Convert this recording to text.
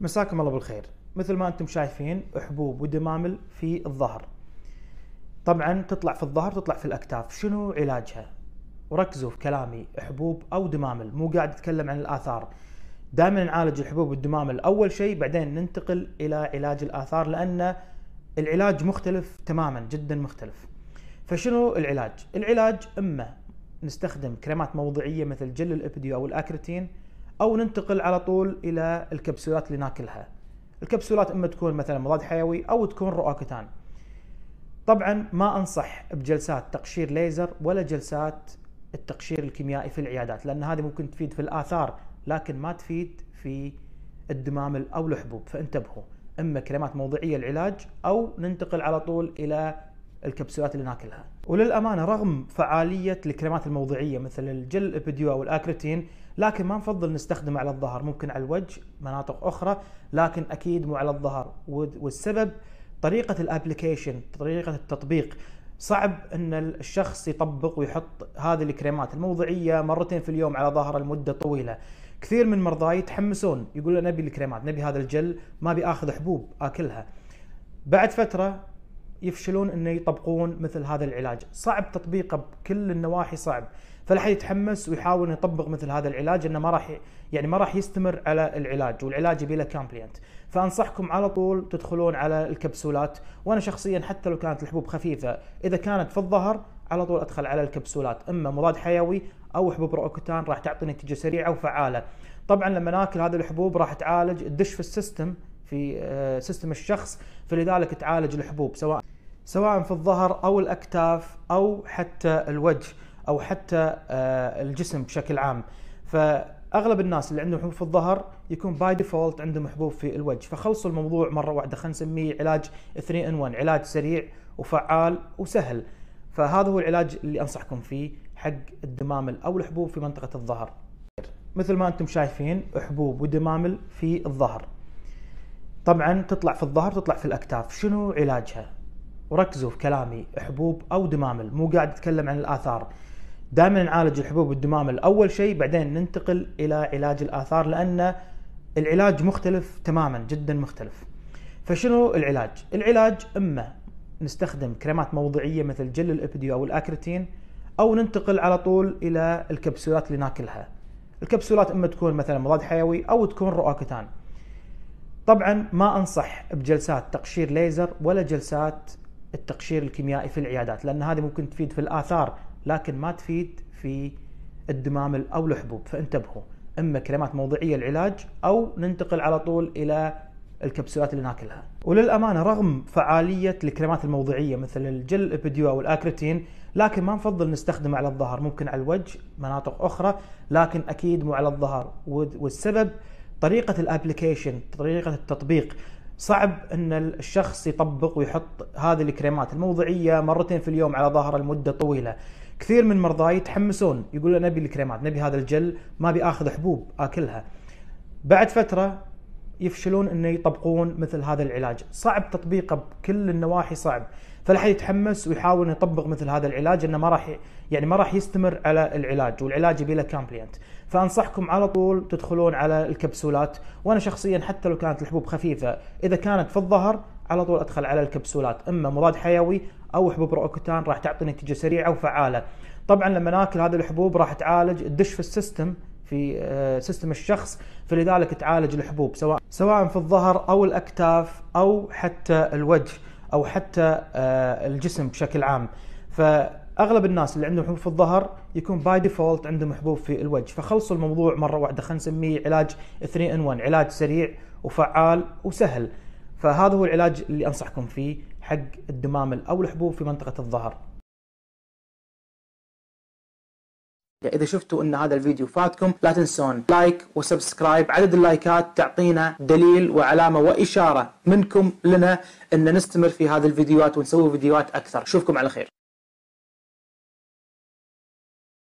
مساكم الله بالخير مثل ما انتم شايفين حبوب ودمامل في الظهر طبعا تطلع في الظهر تطلع في الاكتاف شنو علاجها وركزوا في كلامي حبوب او دمامل مو قاعد اتكلم عن الاثار دائما نعالج الحبوب والدمامل اول شيء بعدين ننتقل الى علاج الاثار لان العلاج مختلف تماما جدا مختلف فشنو العلاج العلاج اما نستخدم كريمات موضعيه مثل جل الابديو او الاكريتين او ننتقل على طول الى الكبسولات اللي ناكلها الكبسولات اما تكون مثلا مضاد حيوي او تكون رؤاكتان طبعا ما انصح بجلسات تقشير ليزر ولا جلسات التقشير الكيميائي في العيادات لان هذه ممكن تفيد في الاثار لكن ما تفيد في الدمام او الحبوب فانتبهوا اما كلمات موضعيه العلاج او ننتقل على طول الى الكبسولات اللي ناكلها وللامانه رغم فعاليه الكريمات الموضعيه مثل الجل الابيديو او الاكريتين لكن ما نفضل نستخدمه على الظهر ممكن على الوجه مناطق اخرى لكن اكيد مو على الظهر والسبب طريقه الابلكيشن طريقه التطبيق صعب ان الشخص يطبق ويحط هذه الكريمات الموضعيه مرتين في اليوم على ظهره لمده طويله كثير من مرضاي يتحمسون يقولون نبي الكريمات نبي هذا الجل ما ابي اخذ حبوب اكلها بعد فتره يفشلون انه يطبقون مثل هذا العلاج، صعب تطبيقه بكل النواحي صعب، حد يتحمس ويحاول يطبق مثل هذا العلاج انه ما راح يعني ما راح يستمر على العلاج والعلاج يبي له كامبلينت، فانصحكم على طول تدخلون على الكبسولات، وانا شخصيا حتى لو كانت الحبوب خفيفه، اذا كانت في الظهر على طول ادخل على الكبسولات، اما مضاد حيوي او حبوب روكوتان راح تعطي نتيجه سريعه وفعاله. طبعا لما ناكل هذه الحبوب راح تعالج تدش في السيستم في سيستم آه، الشخص فلذلك تعالج الحبوب سواء سواء في الظهر او الاكتاف او حتى الوجه او حتى آه، الجسم بشكل عام فاغلب الناس اللي عندهم حبوب في الظهر يكون باي ديفولت عندهم حبوب في الوجه فخلصوا الموضوع مره واحده خلينا نسميه علاج 3 ان 1 علاج سريع وفعال وسهل فهذا هو العلاج اللي انصحكم فيه حق الدمامل او الحبوب في منطقه الظهر مثل ما انتم شايفين حبوب ودمامل في الظهر طبعا تطلع في الظهر تطلع في الاكتاف شنو علاجها وركزوا في كلامي حبوب او دمامل مو قاعد اتكلم عن الاثار دائما نعالج الحبوب والدمامل اول شيء بعدين ننتقل الى علاج الاثار لان العلاج مختلف تماما جدا مختلف فشنو العلاج العلاج اما نستخدم كريمات موضعيه مثل جل الابديو او الاكريتين او ننتقل على طول الى الكبسولات اللي ناكلها الكبسولات اما تكون مثلا مضاد حيوي او تكون رؤاكتان طبعا ما انصح بجلسات تقشير ليزر ولا جلسات التقشير الكيميائي في العيادات لان هذه ممكن تفيد في الاثار لكن ما تفيد في الدمامل او الحبوب فانتبهوا اما كريمات موضعيه العلاج او ننتقل على طول الى الكبسولات اللي ناكلها وللامانه رغم فعاليه الكريمات الموضعيه مثل الجل الابيديو او الاكريتين لكن ما نفضل نستخدمه على الظهر ممكن على الوجه مناطق اخرى لكن اكيد مو على الظهر والسبب طريقه الابلكيشن طريقه التطبيق صعب ان الشخص يطبق ويحط هذه الكريمات الموضعيه مرتين في اليوم على ظهر المدة طويله كثير من مرضاي يتحمسون يقولون نبي الكريمات نبي هذا الجل ما ابي اخذ حبوب اكلها بعد فتره يفشلون انه يطبقون مثل هذا العلاج، صعب تطبيقه بكل النواحي صعب، فلا احد يتحمس ويحاول يطبق مثل هذا العلاج انه ما راح يعني ما راح يستمر على العلاج والعلاج يبي له كامبلينت، فانصحكم على طول تدخلون على الكبسولات، وانا شخصيا حتى لو كانت الحبوب خفيفه، اذا كانت في الظهر على طول ادخل على الكبسولات، اما مضاد حيوي او حبوب روكوتان راح تعطي نتيجه سريعه وفعاله. طبعا لما ناكل هذه الحبوب راح تعالج تدش في السيستم في سيستم آه، الشخص فلذلك تعالج الحبوب سواء سواء في الظهر او الاكتاف او حتى الوجه او حتى آه، الجسم بشكل عام فاغلب الناس اللي عندهم حبوب في الظهر يكون باي ديفولت عندهم حبوب في الوجه فخلصوا الموضوع مره واحده خلينا نسميه علاج 3 ان 1 علاج سريع وفعال وسهل فهذا هو العلاج اللي انصحكم فيه حق الدمامل او الحبوب في منطقه الظهر إذا شفتوا أن هذا الفيديو فاتكم لا تنسون لايك وسبسكرايب عدد اللايكات تعطينا دليل وعلامة وإشارة منكم لنا أن نستمر في هذه الفيديوهات ونسوي فيديوهات أكثر أشوفكم على خير